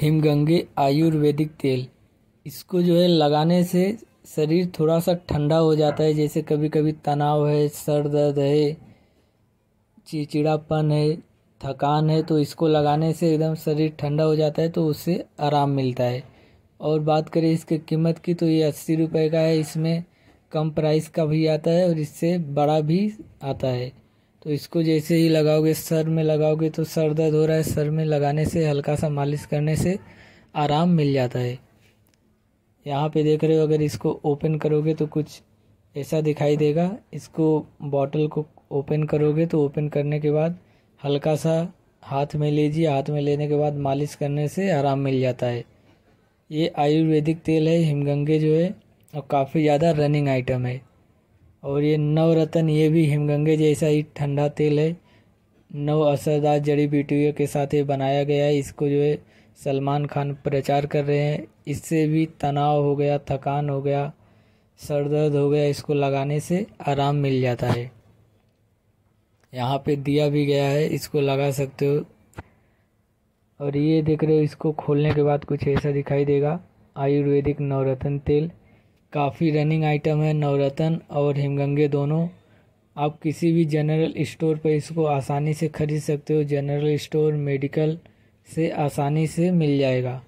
हिमगंगे आयुर्वेदिक तेल इसको जो है लगाने से शरीर थोड़ा सा ठंडा हो जाता है जैसे कभी कभी तनाव है सर दर्द है चिड़चिड़ापन है थकान है तो इसको लगाने से एकदम शरीर ठंडा हो जाता है तो उससे आराम मिलता है और बात करें इसके कीमत की तो ये अस्सी रुपये का है इसमें कम प्राइस का भी आता है और इससे बड़ा भी आता है तो इसको जैसे ही लगाओगे सर में लगाओगे तो सर दर्द हो रहा है सर में लगाने से हल्का सा मालिश करने से आराम मिल जाता है यहाँ पे देख रहे हो अगर इसको ओपन करोगे तो कुछ ऐसा दिखाई देगा इसको बॉटल को ओपन करोगे तो ओपन करने के बाद हल्का सा हाथ में लीजिए हाथ में लेने के बाद मालिश करने से आराम मिल जाता है ये आयुर्वेदिक तेल है हिमगंगे जो है और काफ़ी ज़्यादा रनिंग आइटम है और ये नवरत्न ये भी हिमगंगे जैसा ही ठंडा तेल है नव असरदार जड़ी बूटियों के साथ ये बनाया गया है इसको जो है सलमान खान प्रचार कर रहे हैं इससे भी तनाव हो गया थकान हो गया सर दर्द हो गया इसको लगाने से आराम मिल जाता है यहाँ पे दिया भी गया है इसको लगा सकते हो और ये देख रहे हो इसको खोलने के बाद कुछ ऐसा दिखाई देगा आयुर्वेदिक नवरत्न तेल काफ़ी रनिंग आइटम है नवरत्न और हिमगंगे दोनों आप किसी भी जनरल स्टोर पर इसको आसानी से ख़रीद सकते हो जनरल स्टोर मेडिकल से आसानी से मिल जाएगा